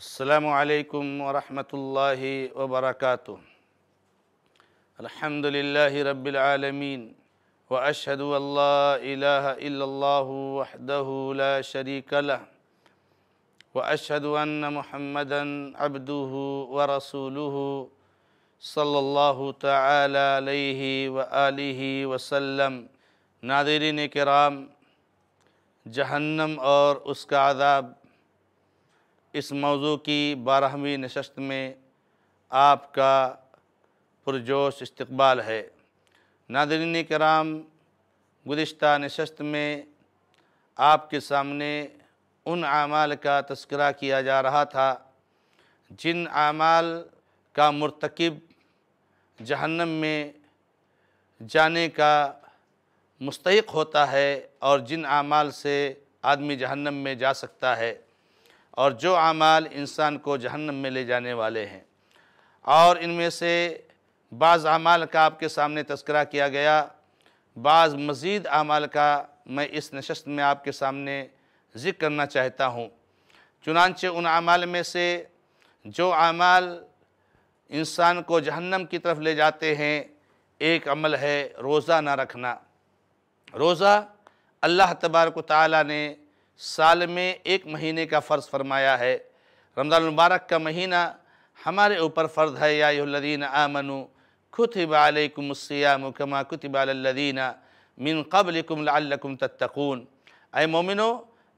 अल्लाम वरहमल वबरक अलहमदिल्ला रबालमीन व अशद वहदला शरीकल व अशद महमदन अबदू व रसूल सल्लल्लाहु ताला अलैहि व आलिहि वसल्लम नादरीन कराम जहन्नम और उसका आदाब इस मौजू की बारहवीं नशस्त में आपका पुरजोश इस्तबाल है नादरीन कराम गुज्त नशस्त में आपके सामने उन आमाल का तस्करा किया जा रहा था जिन आमाल का मरतकब जहन्नम में जाने का मुस्तक होता है और जिन आमाल से आदमी जहन्नम में जा सकता है और जो आमाल इंसान को जहन्नम में ले जाने वाले हैं और इनमें से बाज़ अमाल का आपके सामने तस्करा किया गया बाज़ मज़ीद अमाल का मैं इस नशस्त में आपके सामने ज़िक्र करना चाहता हूँ चुनानचे उन अमाल में से जो अमाल इंसान को जहन्नम की तरफ ले जाते हैं एक अमल है रोज़ा ना रखना रोज़ा अल्लाह तबारक ताली ने साल में एक महीने का फ़र्ज़ फरमाया है रमज़ान मुबारक का महीना हमारे ऊपर फ़र्द है या यादीन आमनु खुतबालकुमस्याम कमा कुतबालदीना मिन कबल कुमलाकुम तत्तकून अय मोमिनो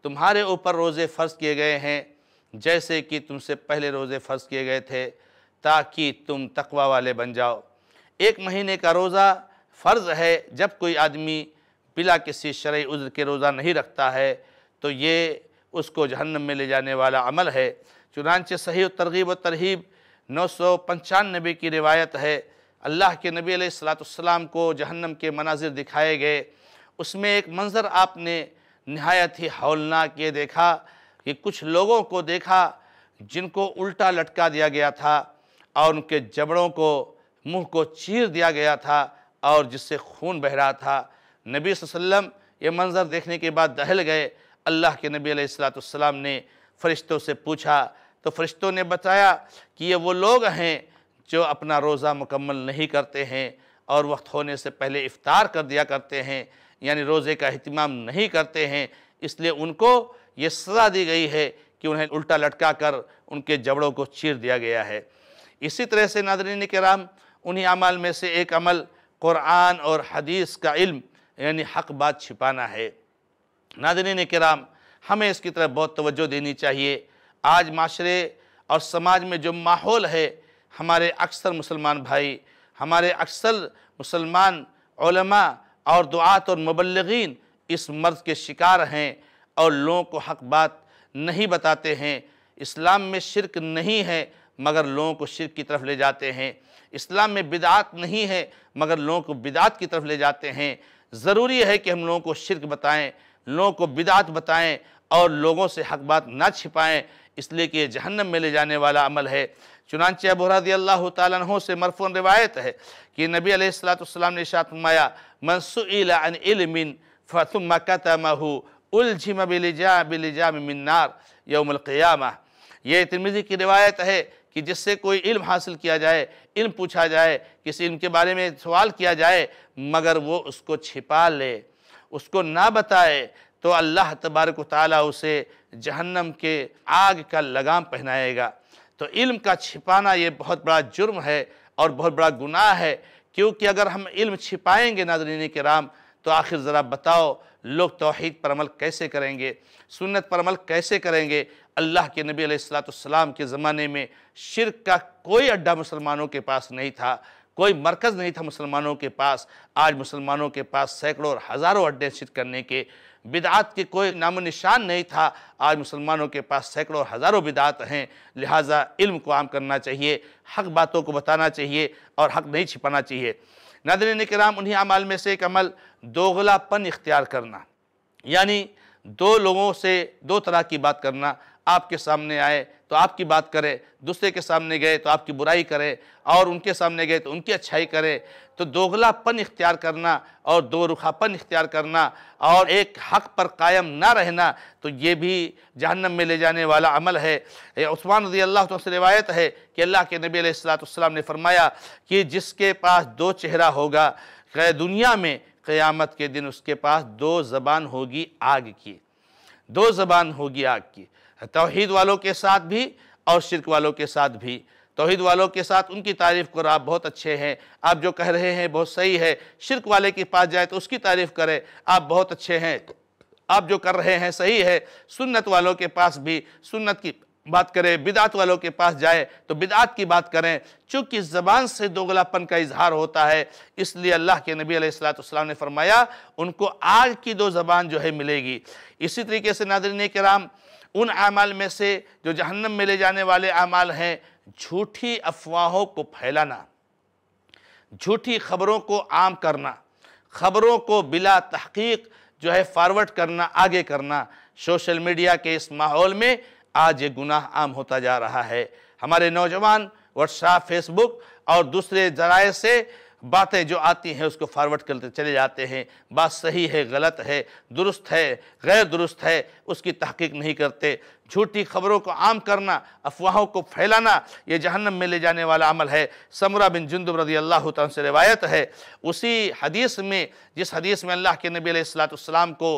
तुम्हारे ऊपर रोज़े फ़र्ज़ किए गए हैं जैसे कि तुमसे पहले रोज़े फ़र्ज़ किए गए थे ताकि तुम तकवा वाले बन जाओ एक महीने का रोज़ा फ़र्ज़ है जब कोई आदमी बिला किसी शर उज़र के रोज़ा नहीं रखता है तो ये उसको जहन्नम में ले जाने वाला अमल है चुनानचे सही तरगीब व तरहीब नौ सौ पंचानबे की रिवायत है अल्लाह के नबी सलाम को जहन्नम के मनाजिर दिखाए गए उसमें एक मंज़र आपने नहायत ही हौलनाक ये देखा कि कुछ लोगों को देखा जिनको उल्टा लटका दिया गया था और उनके जबड़ों को मुंह को चीर दिया गया था और जिससे खून बह रहा था नबी वसल्लम ये मंज़र देखने के बाद दहल गए अल्लाह के नबी अलैहिस्सलाम ने फ़रिश्तों से पूछा तो फ़रिश्तों ने बताया कि ये वो लोग हैं जो अपना रोज़ा मुकम्मल नहीं करते हैं और वक्त होने से पहले इफ़ार कर दिया करते हैं यानी रोज़े का अहतमाम नहीं करते हैं इसलिए उनको ये सज़ा दी गई है कि उन्हें उल्टा लटका कर उनके जबड़ों को चीर दिया गया है इसी तरह से नादरीन कराम उन्हीं अमल में से एक अमल क़ुरान और हदीस का इल्म यानी हक बात छिपाना है नाजरीन कराम हमें इसकी तरफ बहुत तवज्जो देनी चाहिए आज माशरे और समाज में जो माहौल है हमारे अक्सर मुसलमान भाई हमारे अक्सर मुसलमान और दुआत और मुबलगिन इस मर्ज के शिकार हैं और लोगों को हक बात नहीं बताते हैं इस्लाम में शिरक नहीं है मगर लोगों को शिरक की तरफ ले जाते हैं इस्लाम में बिदात नहीं है मगर लोगों को बिदात की तरफ ले जाते हैं ज़रूरी है कि हम लोगों को शिरक बताएं लोगों को बिदात बताएं और लोगों से हक बात ना छिपाएं इसलिए कि जहन्नम में ले जाने वाला अमल है चुनानचे अबू रदी अल्लाह तहों से मरफून रवायत है कि नबी अलैहिस्सलाम ने शातमाया मनसुन इलमिन फ़तुम कतमहू उलझिम बिलजा बिलजा मिन्नार यौमलक़ियामा ये तिरमिज़ी की रिवायत है कि जिससे कोई इल्म हासिल किया जाए इल्म पूछा जाए किसी इल्म के बारे में सवाल किया जाए मगर वो उसको छिपा ले उसको ना बताए तो अल्लाह तबारक ताली उसे जहन्नम के आग का लगाम पहनाएगा तो इल्म का छिपाना ये बहुत बड़ा जुर्म है और बहुत बड़ा गुनाह है क्योंकि अगर हम इल्म छिपाएंगे नाजरीन राम तो आखिर ज़रा बताओ लोग तोहद पर अमल कैसे करेंगे सुन्नत पर अमल कैसे करेंगे अल्लाह के नबी सलाम के ज़माने में शिरक का कोई अड्डा मुसलमानों के पास नहीं था कोई मरकज़ नहीं था मुसलमानों के पास आज मुसलमानों के पास सैकड़ों और हज़ारों अड्डे स्थित करने के बिदात के कोई नामो निशान नहीं था आज मुसलमानों के पास सैकड़ों और हज़ारों बिदात हैं लिहाजा इल्म को आम करना चाहिए हक बातों को बताना चाहिए और हक नहीं छिपाना चाहिए ने कराम उन्हीं अमाल में से एक अमल दोगलापन इख्तियार करना यानी दो लोगों से दो तरह की बात करना आपके सामने आए तो आपकी बात करें दूसरे के सामने गए तो आपकी बुराई करे और उनके सामने गए तो उनकी अच्छाई करे तो दोगलापन इख्तियार करना और दो रुखापन इख्तियार करना और एक हक पर कायम ना रहना तो ये भी जहन्नम में ले जाने वाला अमल है उस्मान रजी अल्लाह तो से रिवायत है कि अल्लाह के नबी अलैहिस्सलाम ने फरमाया कि जिसके पास दो चेहरा होगा दुनिया में क़यामत के दिन उसके पास दो ज़बान होगी आग की दो ज़बान होगी आग की तोहहीद वालों के साथ भी और शिरक वालों के साथ भी तोहहीद वालों के साथ उनकी तारीफ़ करो आप बहुत अच्छे हैं आप जो कह रहे हैं बहुत सही है शिरक वाले के पास जाए तो उसकी तारीफ़ करें आप बहुत अच्छे हैं आप जो कर रहे हैं सही है सुन्नत वालों के पास भी सुन्नत की बात करें बिदात वालों के पास जाए तो बिदात की बात करें चूँकि ज़बान से दोगलापन का इजहार होता है इसलिए अल्लाह के नबी अलैहिस्सलाम ने फरमाया उनको आग की दो ज़बान जो है मिलेगी इसी तरीके से नादरीन कराम उन अमाल में से जो जहन्नम में ले जाने वाले अमाल हैं झूठी अफवाहों को फैलाना झूठी खबरों को आम करना खबरों को बिला तहकीक जो है फॉरवर्ड करना आगे करना सोशल मीडिया के इस माहौल में आज ये गुनाह आम होता जा रहा है हमारे नौजवान व्हाट्सएप फेसबुक और दूसरे जराए से बातें जो आती हैं उसको फॉरवर्ड करते चले जाते हैं बात सही है गलत है दुरुस्त है गैर दुरुस्त है उसकी तहकीक नहीं करते झूठी खबरों को आम करना अफवाहों को फैलाना ये जहन्नम में ले जाने वाला अमल है समरा बिन जुंदब रदी अल्लाह से रिवायत है उसी हदीस में जिस हदीस में अल्लाह के नबी सलाम को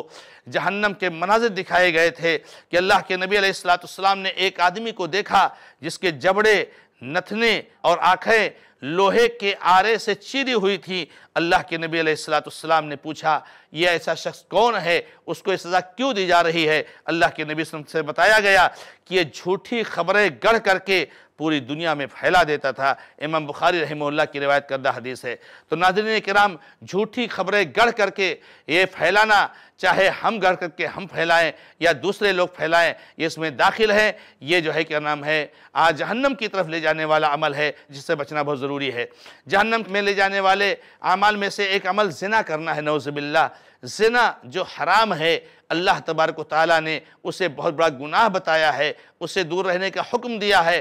जहन्नम के मनाजिर दिखाए गए थे कि अल्लाह के नबी सलाम ने एक आदमी को देखा जिसके जबड़े नथने और आँखें लोहे के आरे से चीरी हुई थी अल्लाह के नबी अलैहिस्सलाम ने पूछा यह ऐसा शख्स कौन है उसको ये सज़ा क्यों दी जा रही है अल्लाह के नबी से बताया गया कि ये झूठी खबरें गढ़ करके पूरी दुनिया में फैला देता था इमाम बुखारी रहमल्ला की रिवायत करदा हदीस है तो नाजरीन कराम झूठी खबरें गढ़ करके ये फैलाना चाहे हम गढ़ करके हम फैलाएं या दूसरे लोग फैलाएं ये इसमें दाखिल है ये जो है क्या नाम है आज जहन्नम की तरफ ले जाने वाला अमल है जिससे बचना बहुत ज़रूरी है जहन्नम में ले जाने वाले अमाल में से एक अमल जना करना है नौजबिल्ला जना जो हराम है अल्लाह तबारक ताली ने उसे बहुत बड़ा गुनाह बताया है उसे दूर रहने का हुक्म दिया है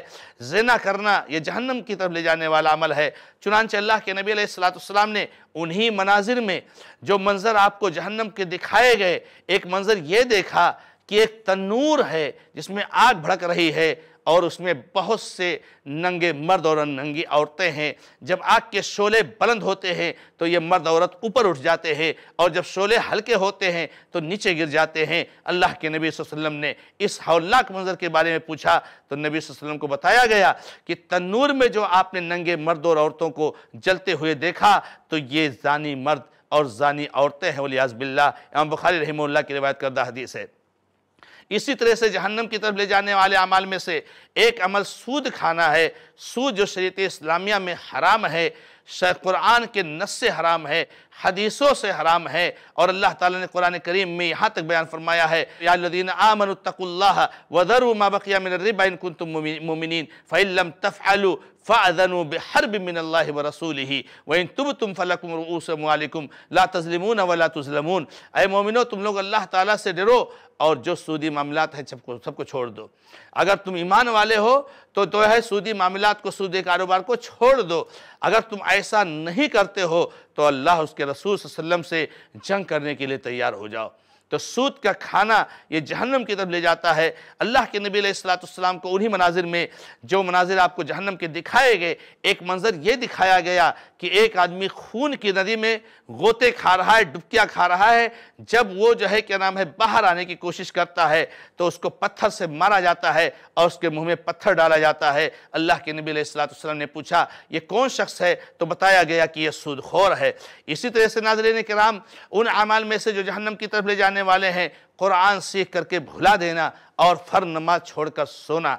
जना करना यह जहन्नम की तरफ ले जाने वाला अमल है चुनान चल्ला के नबी सलाम ने उन्हीं मनाजिर में जो मंज़र आपको जहन्नम के दिखाए गए एक मंज़र ये देखा कि एक तनूर है जिसमें आग भड़क रही है और उसमें बहुत से नंगे मर्द और नंगी औरतें हैं जब आग के शोले बुलंद होते हैं तो ये मर्द औरत ऊपर उठ जाते हैं और जब शोले हल्के होते हैं तो नीचे गिर जाते हैं अल्लाह के नबी वसल्लम ने इस हौलनाक मंजर के बारे में पूछा तो नबी वसल्लम को बताया गया कि तन्नूर में जो आपने नंगे मर्द और औरतों को जलते हुए देखा तो ये जानी मर्द और जानी औरतें हैं वलियाज़ बिल्ला इमाम बुखारी रही की रिवायत करदा हदीस है इसी तरह से जहन्नम की तरफ ले जाने वाले अमाल में से एक अमल सूद खाना है सूद जो शरीत इस्लामिया में हराम है कुरान के नस से हराम है हदीसों से हराम है और अल्लाह ताला ने कुरान करीम में यहाँ तक बयान फरमाया है यादीन आमनतकुल्ला वरुमा बकिया मिन कुन तुम मुमिन फ़ैलम तफ़ालू फ़ादनु हरब मिन अल्लाह व रसूल ही वहीं तुब तुम फ़लकुम रऊसमकुम ला तजलमून वला तजलमून अय मोमिनो तुम लोग अल्लाह ताला से डरो और जो सूदी मामला हैं सबको सबको छोड़ दो अगर तुम ईमान वाले हो तो तो है सूदी मामला को सूदी कारोबार को छोड़ दो अगर तुम ऐसा नहीं करते हो तो अल्लाह उसके रसूल वसम से जंग करने के लिए तैयार हो जाओ तो सूद का खाना ये जहन्नम की तरफ ले जाता है अल्लाह के नबी सलाम को उन्हीं मनाजिर में जो मनाजिर आपको जहन्नम के दिखाए गए एक मंजर ये दिखाया गया कि एक आदमी खून की नदी में गोते खा रहा है डुबकियाँ खा रहा है जब वो जो है क्या नाम है बाहर आने की कोशिश करता है तो उसको पत्थर से मारा जाता है और उसके मुँह में पत्थर डाला जाता है अल्लाह के नबी सलाम ने पूछा ये कौन शख्स है तो बताया गया कि यह सूद है इसी तरह से ने कराम उन अमाल में से जो जहन्नम की तरफ ले जाने आने वाले हैं कुरान सीख करके भुला देना और फर नमाज छोड़कर सोना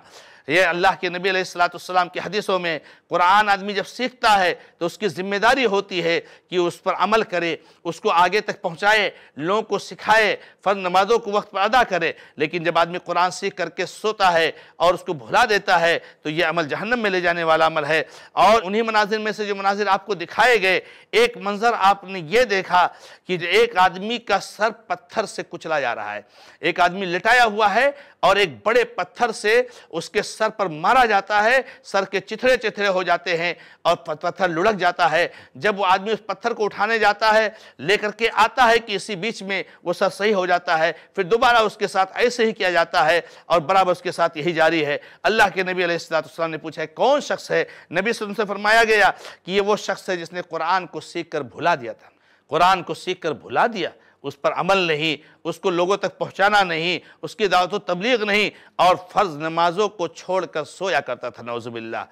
ये अल्लाह के नबी सलाम की हदीसों में कुरान आदमी जब सीखता है तो उसकी ज़िम्मेदारी होती है कि उस पर अमल करे उसको आगे तक पहुँचाए लोगों को सिखाए फ़र्ज नमाज़ों को वक्त पर अदा करे लेकिन जब आदमी कुरान सीख करके सोता है और उसको भुला देता है तो ये अमल जहन्नम में ले जाने वाला अमल है और उन्हीं मनाजिर में से जो मनाजिर आपको दिखाए गए एक मंज़र आपने ये देखा कि एक आदमी का सर पत्थर से कुचला जा रहा है एक आदमी लिटाया हुआ है और एक बड़े पत्थर से उसके सर पर मारा जाता है सर के चिथड़े चिथड़े हो जाते हैं और पत्थर लुढ़क जाता है जब वो आदमी उस पत्थर को उठाने जाता है लेकर के आता है कि इसी बीच में वो सब सही हो जाता है फिर दोबारा उसके साथ ऐसे ही किया जाता है और बराबर उसके साथ यही जारी है अल्लाह के नबी अलैहिस्सलाम ने पूछा कौन शख्स है नबी से फरमाया गया कि ये वो शख्स है जिसने कुरान को सीख कर भुला दिया था कुरान को सीख कर भुला दिया उस पर अमल नहीं उसको लोगों तक पहुंचाना नहीं उसकी दावत तबलीग नहीं और फ़र्ज़ नमाज़ों को छोड़कर सोया करता था नौजुबिल्ला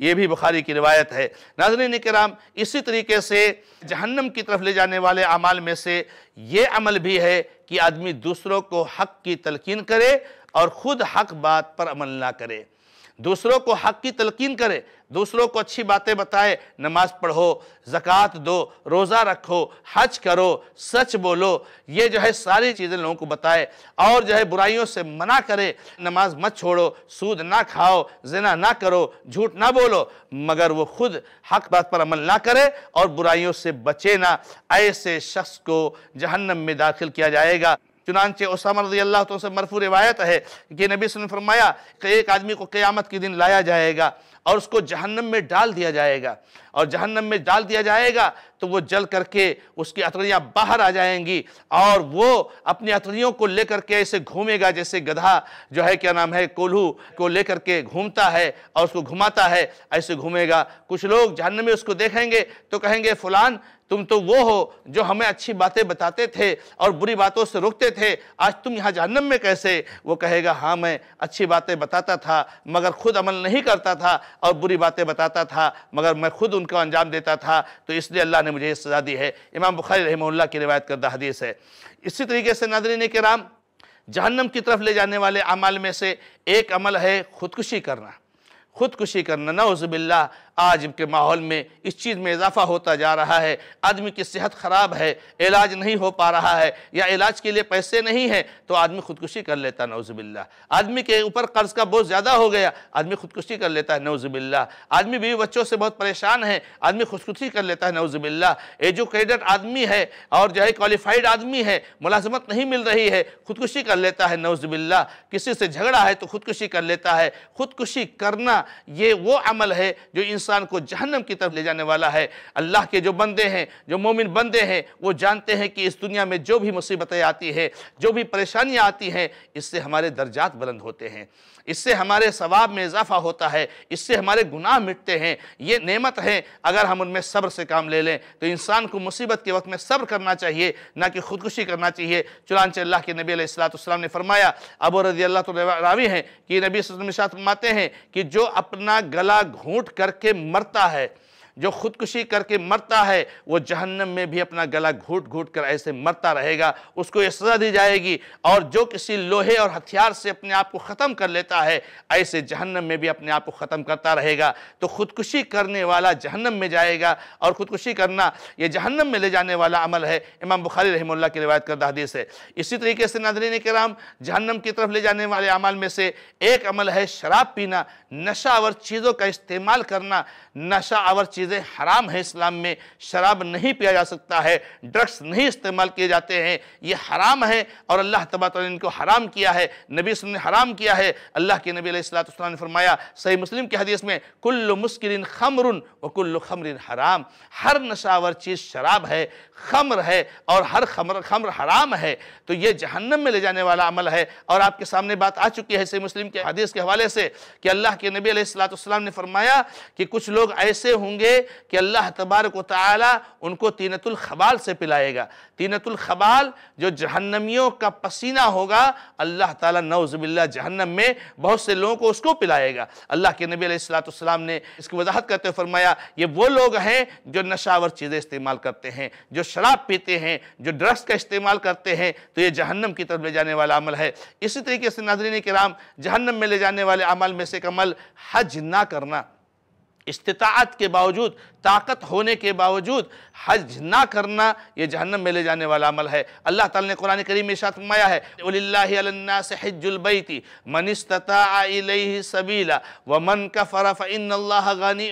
ये भी बुखारी की रिवायत है नाजरीन कराम इसी तरीके से जहन्नम की तरफ ले जाने वाले अमाल में से ये अमल भी है कि आदमी दूसरों को हक की तलकिन करे और ख़ुद हक बात पर अमल ना करे दूसरों को हक की तलकिन करे दूसरों को अच्छी बातें बताए नमाज पढ़ो ज़क़़त दो रोज़ा रखो हज करो सच बोलो ये जो है सारी चीज़ें लोगों को बताए और जो है बुराइयों से मना करे नमाज मत छोड़ो सूद ना खाओ जना ना करो झूठ ना बोलो मगर वो खुद हक बात पर अमल ना करे और बुराइयों से बचे ना ऐसे शख्स को जहन्नम में दाखिल किया जाएगा चुनानचे उसामा रजी अल्लाह तो से मरफू रिवायत है कि नबी सुन फरमाया कि एक आदमी को क़यामत के दिन लाया जाएगा और उसको जहन्नम में डाल दिया जाएगा और जहन्नम में डाल दिया जाएगा तो वो जल करके उसकी अतड़ियाँ बाहर आ जाएंगी और वो अपनी अतड़ियों को लेकर के ऐसे घूमेगा जैसे गधा जो है क्या नाम है कोल्हू को लेकर के घूमता है और उसको घुमाता है ऐसे घूमेगा कुछ लोग जहन्नम में उसको देखेंगे तो कहेंगे फ़लान तुम तो वो हो जो हमें अच्छी बातें बताते थे और बुरी बातों से रोकते थे आज तुम यहाँ जहन्नम में कैसे वो कहेगा हाँ मैं अच्छी बातें बताता था मगर खुद अमल नहीं करता था और बुरी बातें बताता था मगर मैं खुद उनका अंजाम देता था तो इसलिए अल्लाह ने मुझे ये सजा दी है इमाम बुखारी रही की रिवायत करदा हदीस है इसी तरीके से नादरीन के राम जहन्नम की तरफ ले जाने वाले अमल में से एक अमल है खुदकुशी करना खुदकुशी करना नौजबिल्ला आज के माहौल में इस चीज़ में इजाफा होता जा रहा है आदमी की सेहत ख़राब है इलाज नहीं हो पा रहा है या इलाज के लिए पैसे नहीं हैं तो आदमी ख़ुदकुशी कर लेता नौजबिल्ला आदमी के ऊपर कर्ज़ का बोझ ज़्यादा हो गया आदमी ख़ुदकुशी कर लेता है नौजबिल्ला आदमी बीवी बच्चों से बहुत परेशान है आदमी खुदकुशी कर लेता है नौजबिल्ला एजुकेटेड आदमी है और जो है क्वालिफाइड आदमी है मुलाजमत नहीं मिल रही है खुदकुशी कर लेता है नौजबिल्ला किसी से झगड़ा है तो खुदकुशी कर लेता है खुदकुशी करना ये वो अमल है जो इंसान इंसान को जहन्नम की तरफ ले जाने वाला है अल्लाह के जो बंदे हैं जो मोमिन बंदे हैं वो जानते हैं कि इस दुनिया में जो भी मुसीबतें आती है जो भी परेशानियाँ आती हैं इससे हमारे दर्जात बुलंद होते हैं इससे हमारे सवाब में इजाफा होता है इससे हमारे गुनाह मिटते हैं ये नेमत है अगर हम उनमें सब्र से काम ले लें तो इंसान को मुसीबत के वक्त में सब्र करना चाहिए ना कि खुदकुशी करना चाहिए चुनान चल्ला के नबी सलाम ने फरमाया अब रजी अल्लाह तो रावी हैं कि नबी साथ माते हैं कि जो अपना गला घूट करके मरता है जो खुदकुशी करके मरता है वो जहन्नम में भी अपना गला घूट घूट कर ऐसे मरता रहेगा उसको ये सज़ा दी जाएगी और जो किसी लोहे और हथियार से अपने आप को ख़त्म कर लेता है ऐसे जहन्नम में भी अपने आप को ख़त्म करता रहेगा तो खुदकुशी करने वाला जहन्नम में जाएगा और खुदकुशी करना ये जहन्नम में ले जाने वाला अमल है इमाम बुखारी रहमल्ला की रिवायत करदा हदीस है इसी तरीके से नादरीन कराम जहन्नम की तरफ ले जाने वाले अमल में से एक अमल है शराब पीना नशावर चीज़ों का इस्तेमाल करना नशावर चीज़ चीज़ें हराम हैं इस्लाम में शराब नहीं पिया जा सकता है ड्रग्स नहीं इस्तेमाल किए जाते हैं ये हराम है और अल्लाह तबा ने इनको हराम किया है नबी ने हराम किया है अल्लाह के नबी ने फरमाया सही मुस्लिम के हदीस में कुल्ल मुस्किन खमर व कुल्ल खमर हराम हर नशावर चीज़ शराब है खमर है और हर खमर खमर हराम है तो ये जहन्नम में ले जाने वाला अमल है और आपके सामने बात आ चुकी है सही मुस्लिम के हदीस के हवाले से कि अल्लाह के नबी सलाम ने फरमाया कि कुछ लोग ऐसे होंगे थे कि अल्लाह तबारक ताली उनको तीनतुल खबाल से पिलाएगा तीनतुल खबाल जो जहन्नमियों का पसीना होगा अल्लाह ताला नौजबिल्ला जहन्नम में बहुत से लोगों को उसको पिलाएगा अल्लाह के नबी सलाम ने इसकी वजाहत करते हुए फरमाया ये वो लोग हैं जो नशावर चीज़ें इस्तेमाल करते हैं जो शराब पीते हैं जो ड्रग्स का इस्तेमाल करते हैं तो ये जहन्नम की तरफ ले जाने वाला अमल है इसी तरीके से नाजरीन कराम जहन्नम में ले जाने वाले अमल में से कमल हज ना करना इस्तात के बावजूद ताकत होने के बावजूद हज ना करना ये जहन्नम में ले जाने वाला अमल है अल्लाह ताला ने कुरान करीम में साथ फरमाया है वल्ला हजुलबैती सबीला व मन का फ़रफ़ इन गानी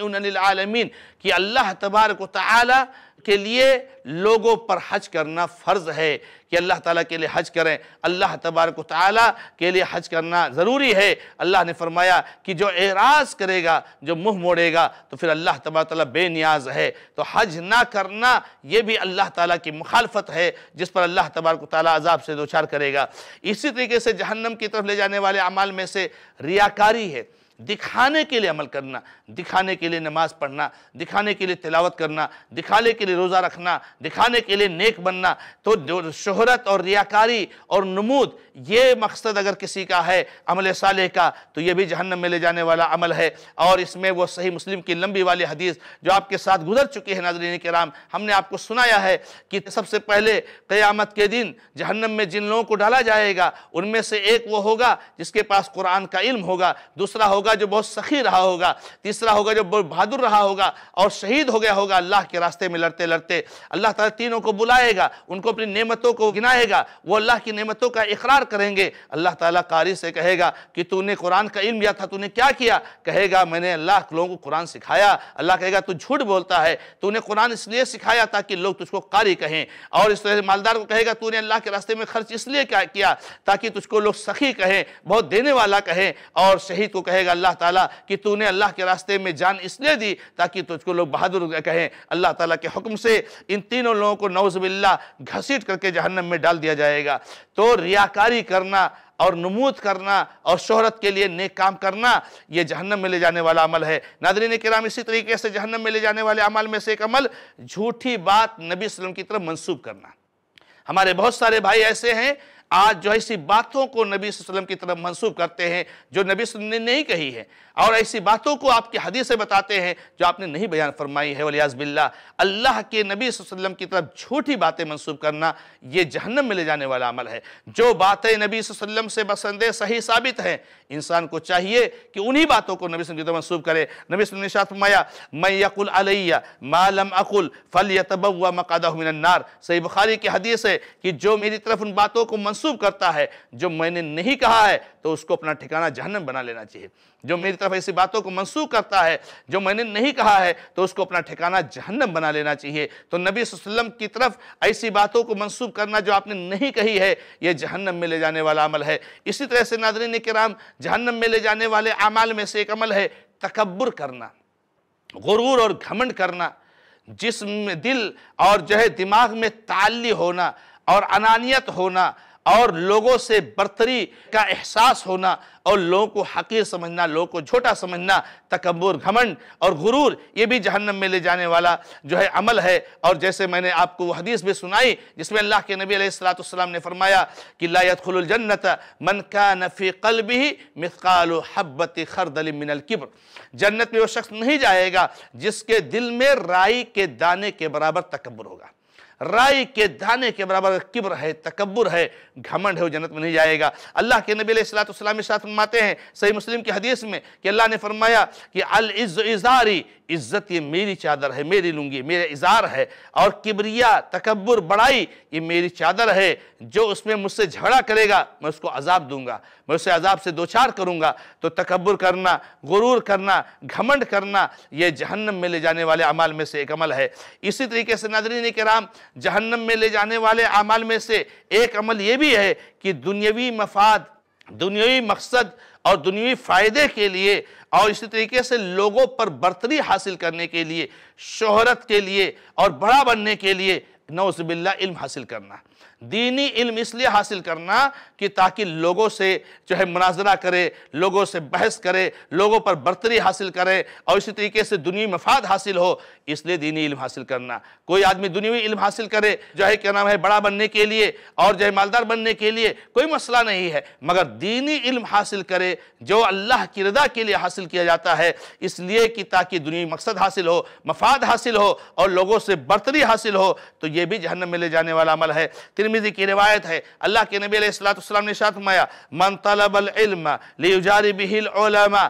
आलमीन कि अल्लाह तबारक तला के लिए लोगों पर हज करना फ़र्ज़ है कि अल्लाह ताला के लिए हज करें अल्लाह तबारक ताला के लिए हज करना ज़रूरी है अल्लाह ने फरमाया कि जो एराज करेगा जो मुंह मोड़ेगा तो फिर अल्लाह तबार बे बेनियाज है तो हज ना करना ये भी अल्लाह ताला की मुखालफत है जिस पर अल्लाह तबारक ताली अजाब से दो चार करेगा इसी तरीके से जहन्नम की तरफ ले जाने वाले अमाल में से रियाकारी है दिखाने के लिए अमल करना दिखाने के लिए नमाज पढ़ना दिखाने के लिए तिलावत करना दिखाने के लिए रोज़ा रखना दिखाने के लिए नेक बनना तो शहरत और रियाकारी और नमूद ये मकसद अगर किसी का है अमल साले का तो ये भी जहन्नम में ले जाने वाला अमल है और इसमें वो सही मुस्लिम की लंबी वाली हदीस जो आपके साथ गुजर चुकी है नाजरीन कराम हमने आपको सुनाया है कि सबसे पहले क़यामत के दिन जहन्नम में जिन लोगों को डाला जाएगा उनमें से एक वो होगा जिसके पास कुरान का इल्म होगा दूसरा होगा होगा जो बहुत सखी रहा होगा तीसरा होगा जो बहुत बहादुर रहा होगा और शहीद हो गया होगा अल्लाह के रास्ते में लड़ते लड़ते अल्लाह ताला तीनों को बुलाएगा उनको अपनी नेमतों को गिनाएगा वो अल्लाह की नेमतों का इकरार करेंगे अल्लाह ताला कारी से कहेगा कि तूने कुरान का इल्म लिया था तूने क्या किया कहेगा मैंने अल्लाह लोगों को कुरान सिखाया अल्लाह कहेगा तू झूठ बोलता है तूने कुरान इसलिए सिखाया ताकि लोग तुझको कारी कहें और इस तरह मालदार को कहेगा तूने अल्लाह के रास्ते में खर्च इसलिए क्या किया ताकि तुझको लोग सखी कहें बहुत देने वाला कहें और शहीद को कहेगा अल्लाह ताला कि तूने अल्लाह के रास्ते में जान इसलिए दी ताकि तुझको लोग बहादुर कहें अल्लाह ताला के हुक्म से इन तीनों लोगों को नौजबिल्ला घसीट करके जहन्नम में डाल दिया जाएगा तो रियाकारी करना और नमूद करना और शोहरत के लिए नेक काम करना ये जहन्नम में ले जाने वाला अमल है नादरी ने कराम इसी तरीके से जहन्नम में ले जाने वाले अमल में से एक अमल झूठी बात नबी वसम की तरफ मनसूब करना हमारे बहुत सारे भाई ऐसे हैं आज जो ऐसी बातों को नबी वसल्लम की तरफ मंसूब करते हैं जो नबी ने नहीं कही है और ऐसी बातों को आपकी से बताते हैं जो आपने नहीं बयान फरमाई है वलियाज बिल्ला अल्लाह के नबी वसल्लम की तरफ झूठी बातें मंसूब करना ये जहन्नम में ले जाने वाला अमल है जो बातें नबी वसल्लम से बसंदे सही साबित हैं इंसान को चाहिए कि उन्हीं बातों को नबी की तरफ मंसूब करे नबी ने शाह फरमाया मैं यकुल अलैया मालम अकुल फल यतबा मकादा मिनन्नार सही बुखारी की हदीस है कि जो मेरी तरफ उन बातों को मंसूब मनसूब करता है जो मैंने नहीं कहा है तो उसको अपना ठिकाना जहन्नम बना लेना चाहिए जो मेरी तरफ ऐसी बातों को मनसूख करता है जो मैंने नहीं कहा है तो उसको अपना ठिकाना जहन्नम बना लेना चाहिए तो नबी वसल्लम की तरफ ऐसी बातों को मनसूख करना जो आपने नहीं कही है यह जहन्नम में ले जाने वाला अमल है इसी तरह से नादरीन कराम जहन्नम में ले जाने वाले अमाल में से एक अमल है तकबर करना गुरूर और घमंड करना जिसम दिल और जो है दिमाग में ताली होना और अनानियत होना और लोगों से बर्तरी का एहसास होना और लोगों को हकीर समझना लोगों को छोटा समझना तकबर घमंड और गुरूर ये भी जहन्नम में ले जाने वाला जो है अमल है और जैसे मैंने आपको वह हदीस भी सुनाई जिसमें अल्लाह के नबी सलाम ने फरमाया कि लायत लायतखलजन्नत मन का नफ़ी कल भी मिसकाल हब्बत मिनल मिनलकिब्र जन्नत में वो शख्स नहीं जाएगा जिसके दिल में राई के दाने के बराबर तकबर होगा राय के दाने के बराबर किब्र है तकबर है घमंड है वो जन्नत में नहीं जाएगा अल्लाह के नबी सलाम साथ फरमाते हैं सही मुस्लिम की हदीस में कि अल्लाह ने फरमाया कि अल इज़ारी इज़्ज़त ये मेरी चादर है मेरी लूँगी मेरा इज़ार है और किबरिया तकबर बड़ाई ये मेरी चादर है जो उसमें मुझसे झगड़ा करेगा मैं उसको अजाब दूंगा मैं उसे अजाब से दो चार करूँगा तो तकबर करना गुरूर करना घमंड करना ये जहन्नम में ले जाने वाले अमाल में से एक अमल है इसी तरीके से नादरीन कराम जहन्नम में ले जाने वाले अमाल में से एक अमल ये भी है कि दुनियावी मफाद दुनियावी मकसद और दुनियावी फ़ायदे के लिए और इसी तरीके से लोगों पर बर्तरी हासिल करने के लिए शोहरत के लिए और बड़ा बनने के लिए नौजबिल्ला इल्म हासिल करना दीनी इल्म इसलिए हासिल करना कि ताकि लोगों से जो है मुनाजरा करे लोगों से बहस करे लोगों पर बर्तरी हासिल करे और इसी तरीके से दुनिया मफाद हासिल हो इसलिए दीनी इल्म हासिल करना कोई आदमी दुनियावी इल्म हासिल करे जो है क्या नाम है बड़ा बनने के लिए और जो है मालदार बनने के लिए कोई मसला नहीं है मगर दीनी इल्म हासिल करे जो अल्लाह की रदा के लिए हासिल किया जाता है इसलिए कि ताकि दुनिया मकसद हासिल हो मफाद हासिल हो और लोगों से बर्तरी हासिल हो तो ये भी जहन्नम में ले जाने वाला अमल है तिरमिजी की रिवायत है अल्लाह के नबी सलाम ने शाह फरमाया मन तलबलजारी बिहिलमा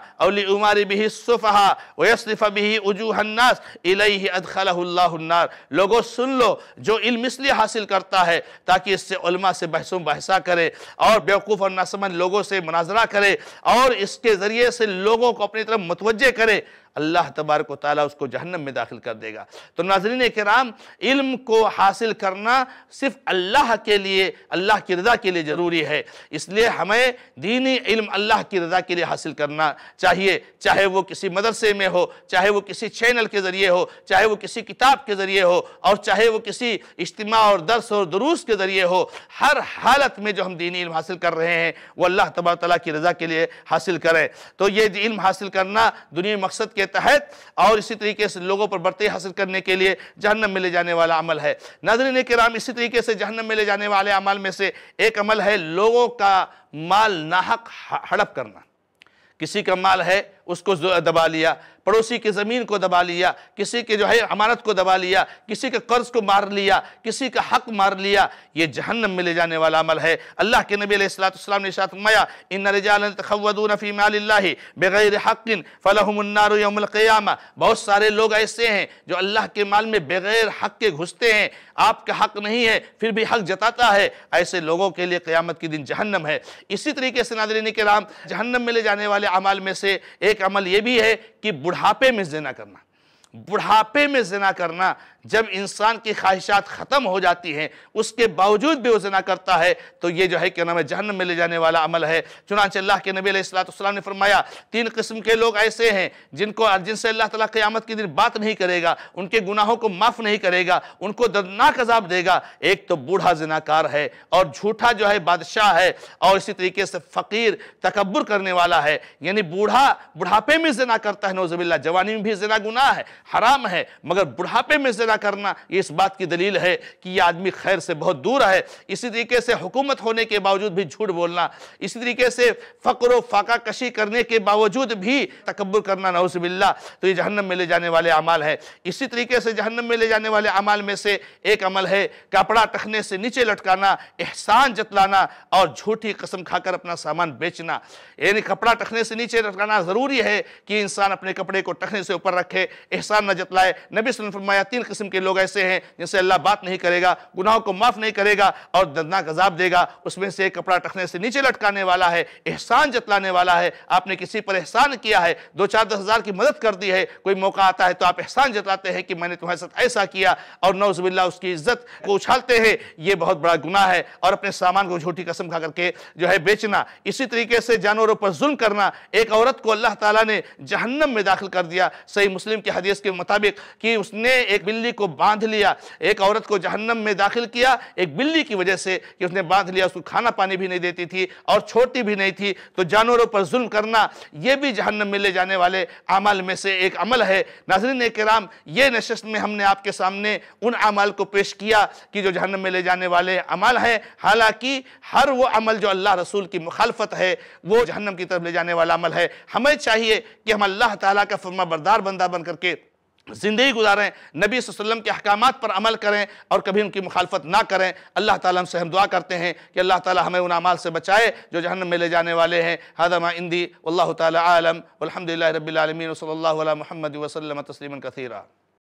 उमारी बिहि सुफ़हा वसरफ़ बिही उजूहन्नास अदखलार लोगों सुन लो जो इल्म इसलिए हासिल करता है ताकि इससे उलमा से बहसों बहसा करे और बेवकूफ़ और नासमन लोगों से मुनाजरा करे और इसके ज़रिए से लोगों को अपनी तरफ मतवजह करे अल्लाह तबारक ताली उसको जहन्नम में दाखिल कर देगा तो नाजरीन कराम इल्म को हासिल करना सिर्फ अल्लाह के लिए अल्लाह की रजा के लिए ज़रूरी है इसलिए हमें दीनी इल्म अल्लाह की रजा के लिए हासिल करना चाहिए चाहे वो किसी मदरसे में हो चाहे वो किसी चैनल के ज़रिए हो चाहे वो किसी किताब के ज़रिए हो और चाहे वो किसी इज्तम और दर्श और दरूस के ज़रिए हो हर हालत में जो हम दीनी इल्म हासिल कर रहे हैं वो अल्लाह तबारा की रजा के लिए हासिल करें तो ये इल्म हासिल करना दुनिया मकसद के तहत और इसी तरीके से लोगों पर बरते हासिल करने के लिए जहन्नम में ले जाने वाला अमल है नजरिन कराम इसी तरीके से जहन्नम में ले जाने वाले अमल में से एक अमल है लोगों का माल नाहक हड़प करना किसी का माल है उसको दबा लिया पड़ोसी की ज़मीन को दबा लिया किसी के जो है अमानत को दबा लिया किसी के कर्ज़ को मार लिया किसी का हक मार लिया ये जहन्नम में ले जाने वाला अमल है अल्लाह के नबी सलाम ने शातमाया इन नजालफ़ी माल्ला बग़ैर हक़िन फ़लहमनारयाम बहुत सारे लोग ऐसे हैं जो अल्लाह के माल में बग़ैर हक़ के घुसते हैं आपका हक़ नहीं है फिर भी हक़ जताता है ऐसे लोगों के लिए क़्यामत के दिन जहन्नम है इसी तरीके से नादरीन के राम जहन्नम में ले जाने वाले अमाल में से एक अमल ये भी है कि बुढ़ापे में जना करना बुढ़ापे में जना करना जब इंसान की ख्वाहिशात ख़त्म हो जाती हैं उसके बावजूद भी वो जना करता है तो ये जो है क्या नाम है जहन्नम में ले जाने वाला अमल है चुनाच अल्लाह के नबी सलाम ने फरमाया तीन किस्म के लोग ऐसे हैं जिनको जिनसे अल्लाह ताला क़यामत के दिन बात नहीं करेगा उनके गुनाहों को माफ़ नहीं करेगा उनको दर्दनाक अजाब देगा एक तो बूढ़ा जनाकार है और झूठा जो है बादशाह है और इसी तरीके से फ़कीर तकबर करने वाला है यानी बूढ़ा बुढ़ापे में जना करता है नौजबिल्ला जवानी में भी जना गुनाह है हराम है मगर बुढ़ापे में जना करना ये इस बात की दलील है कि यह आदमी खैर से बहुत दूर है इसी तरीके से हुकूमत होने के बावजूद भी झूठ बोलना इसी तरीके से फ़क्र फाका कशी करने के बावजूद भी तकबर करना नौसबिल्ला तो ये जहन्नम में ले जाने वाले अमाल है इसी तरीके से जहन्नम में ले जाने वाले अमाल में से एक अमल है कपड़ा टखने से नीचे लटकाना एहसान जतलाना और झूठी कसम खाकर अपना सामान बेचना यानी कपड़ा टखने से नीचे लटकाना ज़रूरी है कि इंसान अपने कपड़े को टखने से ऊपर रखे एहसान न जतलाए नबी फरमाया तीन किस्म के लोग ऐसे हैं जिनसे अल्लाह बात नहीं करेगा गुनाहों को माफ़ नहीं करेगा और दर्दनाक अजाब देगा उसमें से कपड़ा टखने से नीचे लटकाने वाला है एहसान जतलाने वाला है आपने किसी पर एहसान किया है दो चार दस हज़ार की मदद कर दी है कोई मौका आता है तो आप एहसान जतलाते हैं कि मैंने तुम्हारे साथ ऐसा किया और नौजबिल्ला उसकी इज्जत को उछालते हैं ये बहुत बड़ा गुना है और अपने सामान को झूठी कसम खा करके जो है बेचना इसी तरीके से जानवरों पर जुल्म करना एक औरत को अल्लाह ताला ने जहन्नम में दाखिल कर दिया सही मुस्लिम की हदीस के मुताबिक कि उसने एक बिल्ली बिल्ली को बांध लिया एक औरत को जहन्नम में दाखिल किया एक बिल्ली की वजह से कि उसने बांध लिया उसको खाना पानी भी नहीं देती थी और छोटी भी नहीं थी तो जानवरों पर जुल्म करना यह भी जहन्नम में ले जाने वाले अमल में से एक अमल है नाजरीन कराम ये नशस्त में हमने आपके सामने उन अमाल को पेश किया कि जो जहन्नम में ले जाने वाले अमल हैं हालांकि हर वो अमल जो अल्लाह रसूल की मुखालफत है वो जहन्नम की तरफ ले जाने वाला अमल है हमें चाहिए कि हम अल्लाह ताला का फर्मा बरदार बंदा बन करके ज़िंदगी गुजारें नबी वसम के अहकाम पर अमल करें और कभी उनकी मुखालफत ना करें अल्लाह ताला से हम दुआ करते हैं कि अल्लाह ताला हमें उन अमाल से बचाए जो जहन में ले जाने वाले हैं हदमा इंदी अल्लाह तालम अलहमदिल्ला रबीआलमीन वसल महमद वसलम तस्लिम कथीरा